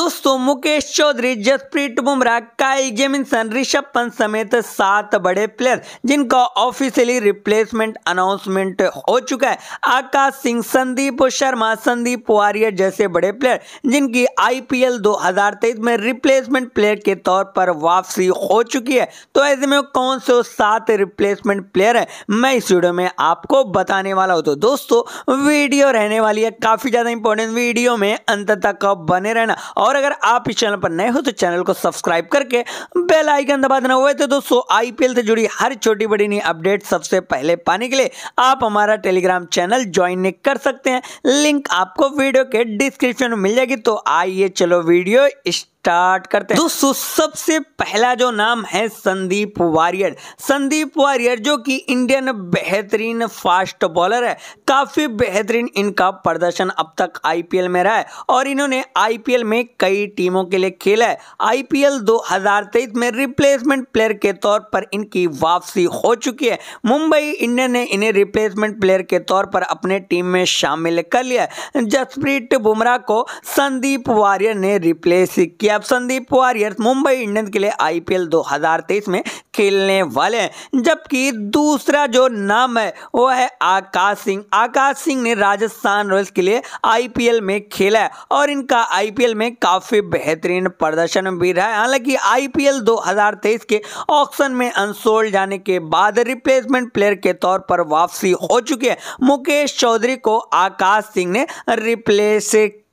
दोस्तों मुकेश चौधरी जसप्रीत बुमराह काई जेमिनसन ऋषभ पंत समेत सात बड़े प्लेयर जिनका ऑफिशियली रिप्लेसमेंट अनाउंसमेंट हो चुका है आकाश सिंह संदीप शर्मा संदीप वारियर जैसे बड़े प्लेयर जिनकी आईपीएल 2023 में रिप्लेसमेंट प्लेयर के तौर पर वापसी हो चुकी है तो ऐसे में कौन से सात रिप्लेसमेंट प्लेयर है मैं इस वीडियो में आपको बताने वाला हूँ तो दोस्तों वीडियो रहने वाली है काफी ज्यादा इंपॉर्टेंट वीडियो में अंत तक बने रहना और और अगर आप इस चैनल पर नए हो तो चैनल को सब्सक्राइब करके बेल आइकन दबा देना हुए तो दोस्तों आईपीएल से जुड़ी हर छोटी बड़ी नई अपडेट सबसे पहले पाने के लिए आप हमारा टेलीग्राम चैनल ज्वाइन कर सकते हैं लिंक आपको वीडियो के डिस्क्रिप्शन में मिल जाएगी तो आइए चलो वीडियो स्टार्ट करते हैं दोस्तों सबसे पहला जो नाम है संदीप वारियर संदीप वारियर जो कि इंडियन बेहतरीन फास्ट बॉलर है काफी बेहतरीन इनका प्रदर्शन अब तक आईपीएल में रहा है और इन्होंने आईपीएल में कई टीमों के लिए खेला है आईपीएल 2023 में रिप्लेसमेंट प्लेयर के तौर पर इनकी वापसी हो चुकी है मुंबई इंडियन ने इन्हें रिप्लेसमेंट प्लेयर के तौर पर अपने टीम में शामिल कर लिया जसप्रीत बुमराह को संदीप वारियर ने रिप्लेस किया संदीप वॉरियर्स मुंबई इंडियंस के लिए आईपीएल 2023 में खेलने वाले हैं जबकि दूसरा जो नाम है वो है आकाश सिंह आकाश सिंह ने राजस्थान रॉयल्स के लिए आईपीएल में खेला है और इनका आईपीएल में काफ़ी बेहतरीन प्रदर्शन भी रहा है हालांकि आईपीएल 2023 के ऑक्शन में अनसोल्ड जाने के बाद रिप्लेसमेंट प्लेयर के तौर पर वापसी हो चुकी है मुकेश चौधरी को आकाश सिंह ने रिप्लेस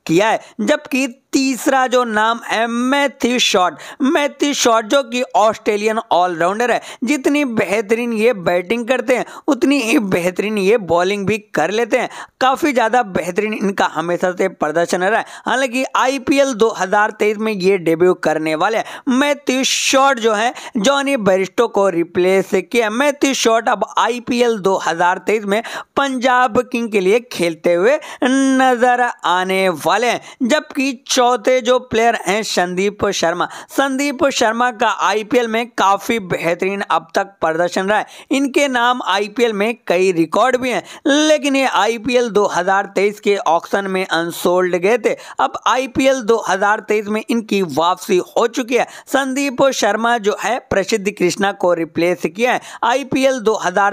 किया है जबकि तीसरा जो नाम है मैथ्यू शॉट मैथ्यू शॉट जो कि ऑस्ट्रेलियन ऑलराउंडर है जितनी बेहतरीन ये बैटिंग करते हैं उतनी ही बेहतरीन ये बॉलिंग भी कर लेते हैं काफ़ी ज़्यादा बेहतरीन इनका हमेशा से प्रदर्शन रहा है हालांकि आईपीएल 2023 में ये डेब्यू करने वाले मैथ्यू शॉट जो है जॉनी बरिस्टो को रिप्लेस किया मैथ्यू शॉट अब आई 2023 में पंजाब किंग के लिए खेलते हुए नजर आने वाले हैं जबकि चौ चौथे जो प्लेयर हैं संदीप शर्मा संदीप शर्मा का आईपीएल में काफ़ी बेहतरीन अब तक प्रदर्शन रहा है इनके नाम आईपीएल में कई रिकॉर्ड भी हैं लेकिन ये आईपीएल 2023 के ऑक्शन में अनसोल्ड गए थे अब आईपीएल 2023 में इनकी वापसी हो चुकी है संदीप शर्मा जो है प्रसिद्ध कृष्णा को रिप्लेस किया है आईपीएल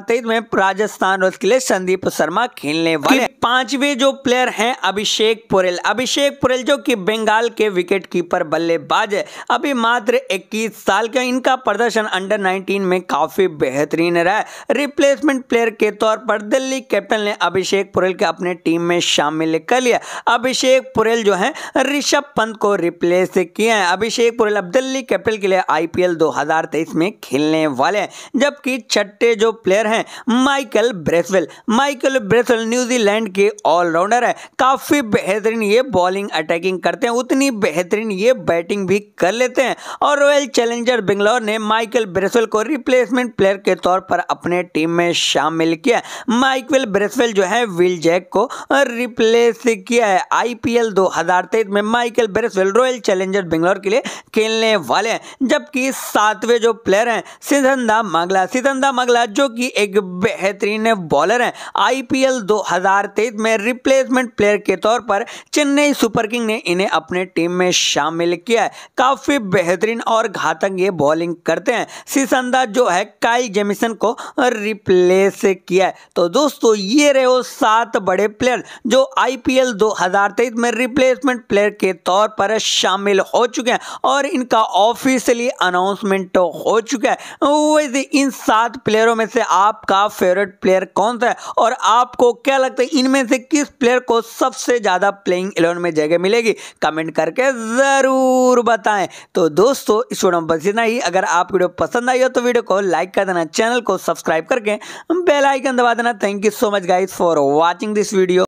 पी में राजस्थान रॉयल्स के लिए संदीप शर्मा खेलने वाले पांचवे जो प्लेयर हैं अभिषेक पुरेल अभिषेक पुरेल जो कि बंगाल के विकेट कीपर बल्लेबाज है अभी मात्र 21 साल का इनका प्रदर्शन अंडर 19 में काफ़ी बेहतरीन रहा है रिप्लेसमेंट प्लेयर के तौर पर दिल्ली कैपिटल ने अभिषेक पुरेल के अपने टीम में शामिल कर लिया अभिषेक पुरेल जो है ऋषभ पंत को रिप्लेस किए हैं अभिषेक पुरेल अब दिल्ली कैपिटल के लिए आईपीएल 2023 में खेलने वाले हैं जबकि छठे जो प्लेयर हैं Michael Bracewell Michael Bracewell New Zealand के ऑलराउंडर है काफ़ी बेहतरीन ये बॉलिंग अटैकिंग करते हैं उतनी बेहतरीन ये बैटिंग भी कर लेते हैं और रॉयल चैलेंजर बेंगलोर ने माइकल ब्रेसवेल को रिप्लेसमेंट प्लेयर के तौर पर अपने टीम में शामिल किया माइकल ब्रेसवेल जो है विल जैक को रिप्लेस किया है आईपीएल 2023 में Michael Bracewell Royal Challenger Bangalore के लिए खेलने वाले हैं जबकि सातवें जो प्लेयर हैं सिधंदा मंगला सिधंदा मंगला जो कि एक बेहतरीन बॉलर हैं आईपीएल 2023 में रिप्लेसमेंट प्लेयर के तौर पर चेन्नई सुपर किंग ने इन्हें अपने टीम में शामिल किया है काफ़ी बेहतरीन और घातक ये बॉलिंग करते हैं सिसंदा जो है काई जेमिसन को रिप्लेस किया है तो दोस्तों ये रहे वो सात बड़े प्लेयर जो आईपीएल 2023 में रिप्लेसमेंट प्लेयर के तौर पर शामिल हो चुके हैं और इनका ऑफिशियली अनाउंसमेंट हो चुका है वैसे इन सात प्लेयरों में से आपका फेवरेट प्लेयर कौन सा है और आपको क्या लगता है इन इनमें से किस प्लेयर को सबसे ज़्यादा प्लेइंग एलेवन में जगह मिलेगी कमेंट करके ज़रूर बताएं तो दोस्तों इस वीडियो में बस इतना ही अगर आप वीडियो पसंद आई हो तो वीडियो को लाइक कर देना चैनल को सब्सक्राइब करके बेलाइकन दबा देना thank you so much guys for watching this video